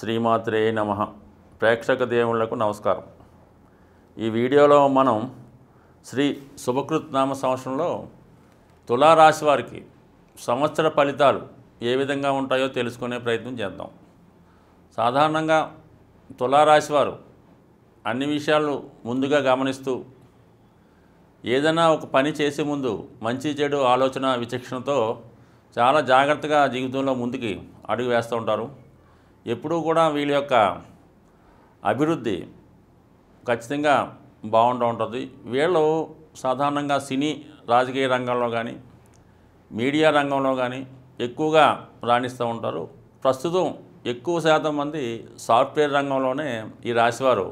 శ్రీమాత్రే నమ ప్రేక్షక దేవుళ్లకు నమస్కారం ఈ వీడియోలో మనం శ్రీ శుభకృత్ నామ సంవత్సరంలో తులారాశి వారికి సంవత్సర ఫలితాలు ఏ విధంగా ఉంటాయో తెలుసుకునే ప్రయత్నం చేద్దాం సాధారణంగా తులారాశి వారు అన్ని విషయాలు ముందుగా గమనిస్తూ ఏదైనా ఒక పని చేసే ముందు మంచి చెడు ఆలోచన విచక్షణతో చాలా జాగ్రత్తగా జీవితంలో ముందుకి అడుగు వేస్తూ ఉంటారు ఎప్పుడూ కూడా వీళ్ళ యొక్క అభివృద్ధి ఖచ్చితంగా బాగుంటూ ఉంటుంది వీళ్ళు సాధారణంగా సినీ రాజకీయ రంగంలో కానీ మీడియా రంగంలో కానీ ఎక్కువగా రాణిస్తూ ఉంటారు ప్రస్తుతం ఎక్కువ శాతం మంది సాఫ్ట్వేర్ రంగంలోనే ఈ రాశివారు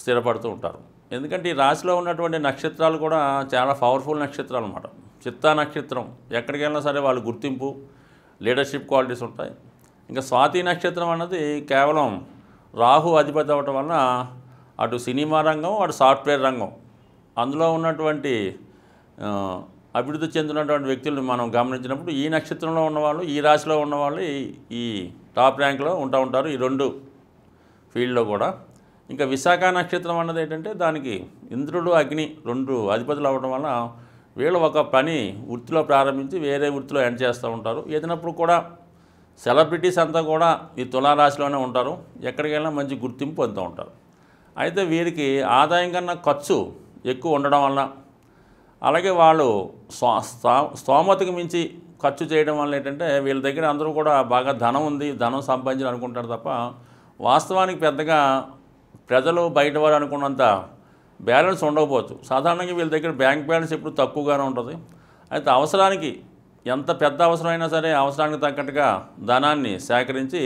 స్థిరపడుతూ ఉంటారు ఎందుకంటే ఈ రాశిలో ఉన్నటువంటి నక్షత్రాలు కూడా చాలా పవర్ఫుల్ నక్షత్రాలు అన్నమాట చిత్తా నక్షత్రం ఎక్కడికి వెళ్ళినా సరే వాళ్ళు గుర్తింపు లీడర్షిప్ క్వాలిటీస్ ఉంటాయి ఇంకా స్వాతి నక్షత్రం అన్నది కేవలం రాహు అధిపతి అవటం వలన అటు సినిమా రంగం అటు సాఫ్ట్వేర్ రంగం అందులో ఉన్నటువంటి అభివృద్ధి చెందినటువంటి వ్యక్తులను మనం గమనించినప్పుడు ఈ నక్షత్రంలో ఉన్నవాళ్ళు ఈ రాశిలో ఉన్నవాళ్ళు ఈ టాప్ ర్యాంక్లో ఉంటూ ఉంటారు ఈ రెండు ఫీల్డ్లో కూడా ఇంకా విశాఖ నక్షత్రం అన్నది ఏంటంటే దానికి ఇంద్రుడు అగ్ని రెండు అధిపతులు అవ్వడం వల్ల వీళ్ళు ఒక పని వృత్తిలో ప్రారంభించి వేరే వృత్తిలో ఎండ్ చేస్తూ ఉంటారు ఏదైనప్పుడు కూడా సెలబ్రిటీస్ అంతా కూడా ఈ తులారాశిలోనే ఉంటారు ఎక్కడికైనా మంచి గుర్తింపు పొందుతూ ఉంటారు అయితే వీరికి ఆదాయం కన్నా ఖర్చు ఎక్కువ ఉండడం వల్ల అలాగే వాళ్ళు స్తోమతకు మించి ఖర్చు చేయడం వల్ల ఏంటంటే వీళ్ళ దగ్గర అందరూ కూడా బాగా ధనం ఉంది ధనం సంపాదించాలి అనుకుంటారు తప్ప వాస్తవానికి పెద్దగా ప్రజలు బయట వారు అనుకున్నంత బ్యాలెన్స్ ఉండకపోవచ్చు సాధారణంగా వీళ్ళ దగ్గర బ్యాంక్ బ్యాలెన్స్ ఎప్పుడు తక్కువగానే ఉంటుంది అయితే అవసరానికి ఎంత పెద్ద అవసరమైనా సరే అవసరానికి తగ్గట్టుగా ధనాన్ని సేకరించి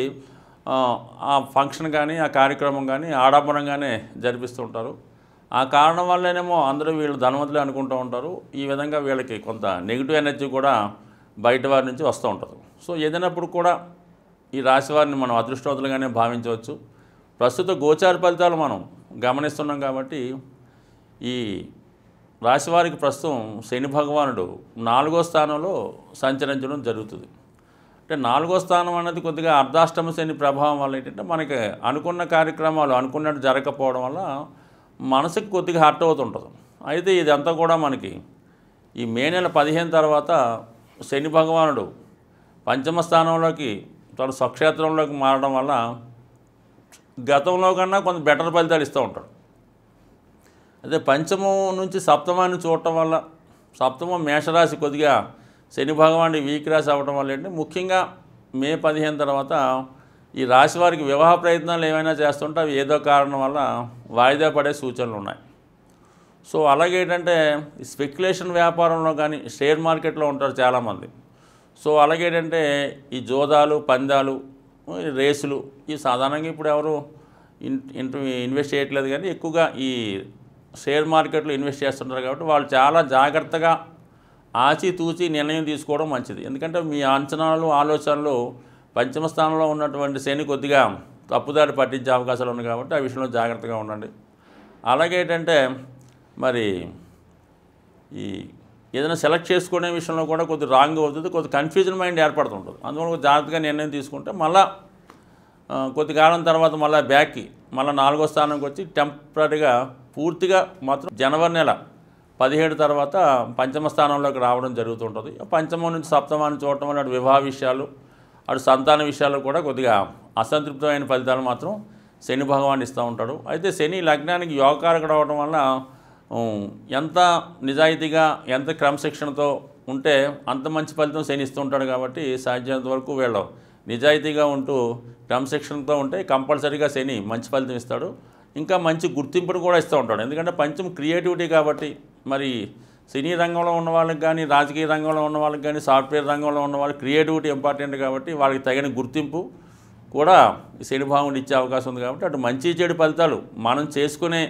ఆ ఫంక్షన్ కానీ ఆ కార్యక్రమం కానీ ఆడంబరంగానే ఉంటారు ఆ కారణం వల్లనేమో అందరూ వీళ్ళు ధనవంతులు అనుకుంటూ ఉంటారు ఈ విధంగా వీళ్ళకి కొంత నెగిటివ్ ఎనర్జీ కూడా బయట వారి నుంచి వస్తూ ఉంటుంది సో ఏదైనప్పుడు కూడా ఈ రాశి వారిని మనం అదృష్టవంతులుగానే భావించవచ్చు ప్రస్తుత గోచార ఫలితాలు మనం గమనిస్తున్నాం కాబట్టి ఈ రాశివారికి ప్రస్తుతం శని భగవానుడు నాలుగో స్థానంలో సంచరించడం జరుగుతుంది అంటే నాలుగో స్థానం అనేది కొద్దిగా అర్ధాష్టమ శని ప్రభావం వల్ల ఏంటంటే మనకి అనుకున్న కార్యక్రమాలు అనుకున్నట్టు జరగకపోవడం వల్ల మనసుకు కొద్దిగా హర్ట్ అవుతుంటుంది అయితే ఇదంతా కూడా మనకి ఈ మే నెల పదిహేను తర్వాత శని భగవానుడు పంచమ స్థానంలోకి తన స్వక్షేత్రంలోకి మారడం వల్ల గతంలో కన్నా కొంత బెటర్ ఫలితాలు ఇస్తూ ఉంటాడు అదే పంచమం నుంచి సప్తమాన్ని చూడటం వల్ల సప్తమం మేషరాశి కొద్దిగా శని భగవాన్ వీక్ రాశి అవ్వటం వల్ల ఏంటంటే ముఖ్యంగా మే పదిహేను తర్వాత ఈ రాశి వారికి వివాహ ప్రయత్నాలు ఏమైనా చేస్తుంటే అవి ఏదో కారణం వల్ల వాయిదా పడే సూచనలు ఉన్నాయి సో అలాగే ఏంటంటే స్పెక్యులేషన్ వ్యాపారంలో కానీ షేర్ మార్కెట్లో ఉంటారు చాలామంది సో అలాగే ఏంటంటే ఈ జోదాలు పందాలు రేసులు ఇవి సాధారణంగా ఇప్పుడు ఎవరు ఇన్ ఇన్వెస్ట్ చేయట్లేదు కానీ ఎక్కువగా ఈ షేర్ మార్కెట్లో ఇన్వెస్ట్ చేస్తుంటారు కాబట్టి వాళ్ళు చాలా జాగ్రత్తగా ఆచితూచి నిర్ణయం తీసుకోవడం మంచిది ఎందుకంటే మీ అంచనాలు ఆలోచనలు పంచమ స్థానంలో ఉన్నటువంటి శని కొద్దిగా తప్పుదారి పట్టించే అవకాశాలు ఉన్నాయి కాబట్టి ఆ విషయంలో జాగ్రత్తగా ఉండండి అలాగే ఏంటంటే మరి ఈ ఏదైనా సెలెక్ట్ చేసుకునే విషయంలో కూడా కొద్ది రాంగ్ అవుతుంది కొద్ది కన్ఫ్యూజన్ మైండ్ ఏర్పడుతుంటుంది అందువల్ల జాగ్రత్తగా నిర్ణయం తీసుకుంటే మళ్ళా కొద్ది కాలం తర్వాత మళ్ళీ బ్యాక్కి మళ్ళీ నాలుగో స్థానంకి వచ్చి టెంపరీగా పూర్తిగా మాత్రం జనవరి నెల పదిహేడు తర్వాత పంచమ స్థానంలోకి రావడం జరుగుతుంటుంది పంచమం నుంచి సప్తమాన్ని చూడటం వల్ల అటు వివాహ విషయాలు అటు సంతాన విషయాలు కూడా కొద్దిగా అసంతృప్తమైన ఫలితాలు మాత్రం శని భగవాన్ని ఇస్తూ ఉంటాడు అయితే శని లగ్నానికి యోగకారకుడు అవడం వల్ల ఎంత నిజాయితీగా ఎంత క్రమశిక్షణతో ఉంటే అంత మంచి ఫలితం శని ఇస్తూ ఉంటాడు కాబట్టి సాధ్యమైనంత వరకు వీళ్ళు నిజాయితీగా ఉంటూ క్రమశిక్షణతో ఉంటే కంపల్సరీగా శని మంచి ఫలితం ఇస్తాడు ఇంకా మంచి గుర్తింపును కూడా ఇస్తూ ఉంటాడు ఎందుకంటే పంచం క్రియేటివిటీ కాబట్టి మరి సినీ రంగంలో ఉన్న వాళ్ళకి కానీ రాజకీయ రంగంలో ఉన్న వాళ్ళకి కానీ సాఫ్ట్వేర్ రంగంలో ఉన్న వాళ్ళకి క్రియేటివిటీ ఇంపార్టెంట్ కాబట్టి వాళ్ళకి తగిన గుర్తింపు కూడా శని భావముడు ఇచ్చే అవకాశం ఉంది కాబట్టి అటు మంచి చెడు ఫలితాలు మనం చేసుకునే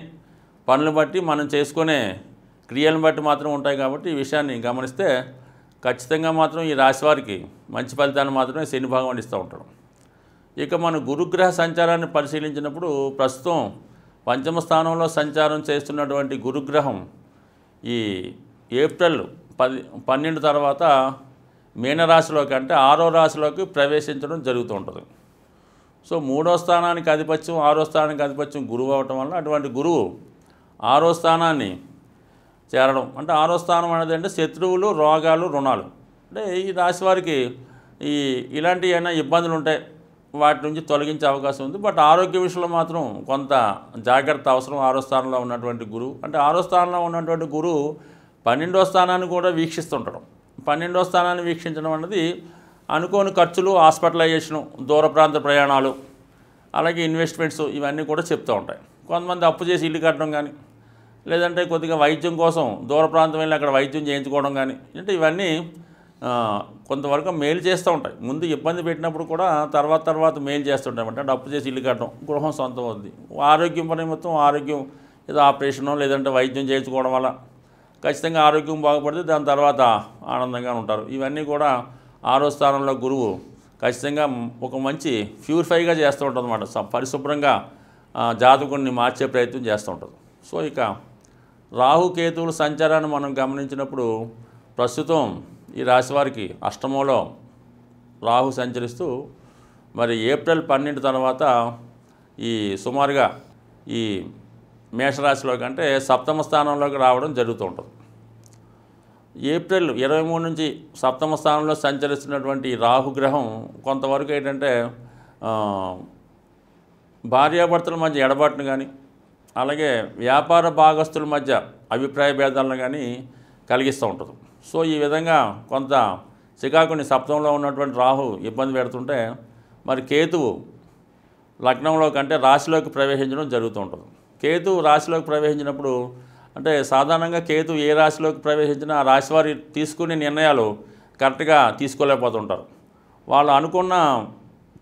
పనులు బట్టి మనం చేసుకునే క్రియలను బట్టి మాత్రం ఉంటాయి కాబట్టి ఈ విషయాన్ని గమనిస్తే ఖచ్చితంగా మాత్రం ఈ రాశివారికి మంచి ఫలితాన్ని మాత్రమే శని భాగం అందిస్తూ ఉంటాడు ఇక మన గురుగ్రహ సంచారాన్ని పరిశీలించినప్పుడు ప్రస్తుతం పంచమ స్థానంలో సంచారం చేస్తున్నటువంటి గురుగ్రహం ఈ ఏప్రిల్ పది పన్నెండు తర్వాత మీనరాశిలోకి అంటే ఆరో రాశిలోకి ప్రవేశించడం జరుగుతూ ఉంటుంది సో మూడో స్థానానికి ఆధిపత్యం ఆరో స్థానానికి ఆధిపత్యం గురువు అవటం వల్ల అటువంటి గురువు ఆరో స్థానాన్ని చేరడం అంటే ఆరో స్థానం అనేది అంటే శత్రువులు రోగాలు రుణాలు అంటే ఈ రాశి వారికి ఈ ఇలాంటి ఏమైనా ఇబ్బందులు ఉంటాయి వాటి నుంచి తొలగించే అవకాశం ఉంది బట్ ఆరోగ్య విషయంలో మాత్రం కొంత జాగ్రత్త అవసరం ఆరో స్థానంలో ఉన్నటువంటి గురువు అంటే ఆరో స్థానంలో ఉన్నటువంటి గురువు పన్నెండో స్థానాన్ని కూడా వీక్షిస్తుంటాడు పన్నెండో స్థానాన్ని వీక్షించడం అన్నది అనుకోని ఖర్చులు హాస్పిటలైజేషను దూర ప్రాంత ప్రయాణాలు అలాగే ఇన్వెస్ట్మెంట్స్ ఇవన్నీ కూడా చెప్తూ ఉంటాయి కొంతమంది అప్పు చేసి ఇల్లు కట్టడం కానీ లేదంటే కొద్దిగా వైద్యం కోసం దూర ప్రాంతం వెళ్ళి అక్కడ వైద్యం చేయించుకోవడం కానీ అంటే ఇవన్నీ కొంతవరకు మేలు చేస్తూ ఉంటాయి ముందు ఇబ్బంది పెట్టినప్పుడు కూడా తర్వాత తర్వాత మేలు చేస్తుంటాయి అంటే డప్పు చేసి ఇల్లు కట్టడం గృహం సొంతం అవుతుంది ఆరోగ్యం పని మొత్తం ఆరోగ్యం ఏదో ఆపరేషన్ లేదంటే వైద్యం చేయించుకోవడం వల్ల ఖచ్చితంగా ఆరోగ్యం బాగుపడితే దాని తర్వాత ఆనందంగా ఉంటారు ఇవన్నీ కూడా ఆరో స్థానంలో గురువు ఖచ్చితంగా ఒక మంచి ప్యూరిఫైగా చేస్తూ ఉంటుంది అన్నమాట పరిశుభ్రంగా జాతకుడిని మార్చే ప్రయత్నం చేస్తూ ఉంటుంది సో ఇక రాహుకేతువుల సంచారాన్ని మనం గమనించినప్పుడు ప్రస్తుతం ఈ రాశివారికి అష్టమంలో రాహు సంచరిస్తూ మరి ఏప్రిల్ పన్నెండు తర్వాత ఈ సుమారుగా ఈ మేషరాశిలో కంటే సప్తమ స్థానంలోకి రావడం జరుగుతూ ఉంటుంది ఏప్రిల్ ఇరవై మూడు నుంచి సప్తమ స్థానంలో సంచరిస్తున్నటువంటి రాహుగ్రహం కొంతవరకు ఏంటంటే భార్యాభర్తల మధ్య ఎడబాటును కానీ అలాగే వ్యాపార భాగస్తుల మధ్య అభిప్రాయ భేదాలను కానీ కలిగిస్తూ ఉంటుంది సో ఈ విధంగా కొంత శ్రీకాకుని సప్తంలో ఉన్నటువంటి రాహు ఇబ్బంది పెడుతుంటే మరి కేతువు లగ్నంలో కంటే రాశిలోకి ప్రవేశించడం జరుగుతుంటుంది కేతువు రాశిలోకి ప్రవేశించినప్పుడు అంటే సాధారణంగా కేతువు ఏ రాశిలోకి ప్రవేశించినా ఆ రాశి వారి తీసుకునే నిర్ణయాలు కరెక్ట్గా తీసుకోలేకపోతుంటారు వాళ్ళు అనుకున్న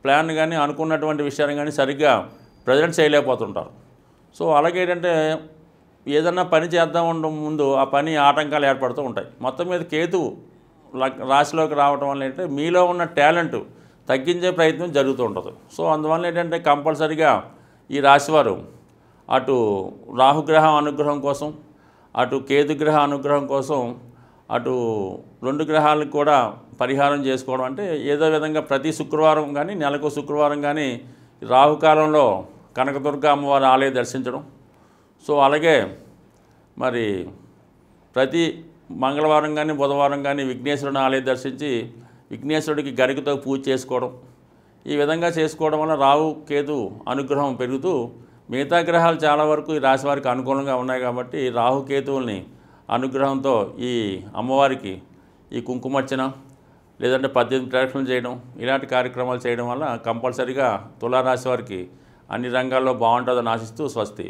ప్లాన్ కానీ అనుకున్నటువంటి విషయాన్ని కానీ సరిగ్గా ప్రజెంట్ చేయలేకపోతుంటారు సో అలాగేంటంటే ఏదన్నా పని చేద్దాం ఉండ ముందు ఆ పని ఆటంకాలు ఏర్పడుతూ ఉంటాయి మొత్తం మీద కేతువు రాశిలోకి రావడం వల్ల ఏంటంటే మీలో ఉన్న టాలెంట్ తగ్గించే ప్రయత్నం జరుగుతూ ఉంటుంది సో అందువల్ల ఏంటంటే కంపల్సరిగా ఈ రాశివారు అటు రాహుగ్రహం అనుగ్రహం కోసం అటు కేతుగ్రహ అనుగ్రహం కోసం అటు రెండు గ్రహాలకు కూడా పరిహారం చేసుకోవడం అంటే ఏదో విధంగా ప్రతి శుక్రవారం కానీ నెలకు శుక్రవారం కానీ రాహుకాలంలో కనకదుర్గ అమ్మవారి ఆలయం దర్శించడం సో అలాగే మరి ప్రతి మంగళవారం కానీ బుధవారం కానీ విఘ్నేశ్వరుని ఆలయం దర్శించి విఘ్నేశ్వరుడికి గరికతో పూజ చేసుకోవడం ఈ విధంగా చేసుకోవడం వల్ల రావు కేతు అనుగ్రహం పెరుగుతూ మిగతా గ్రహాలు చాలా వరకు ఈ రాశి వారికి అనుకూలంగా ఉన్నాయి కాబట్టి రాహుకేతువుల్ని అనుగ్రహంతో ఈ అమ్మవారికి ఈ కుంకుమర్చన లేదంటే పద్దెనిమిది ప్రదక్షిణలు చేయడం ఇలాంటి కార్యక్రమాలు చేయడం వల్ల కంపల్సరీగా తులారాశి వారికి అన్ని రంగాల్లో బాగుంటుందని ఆశిస్తూ స్వస్తి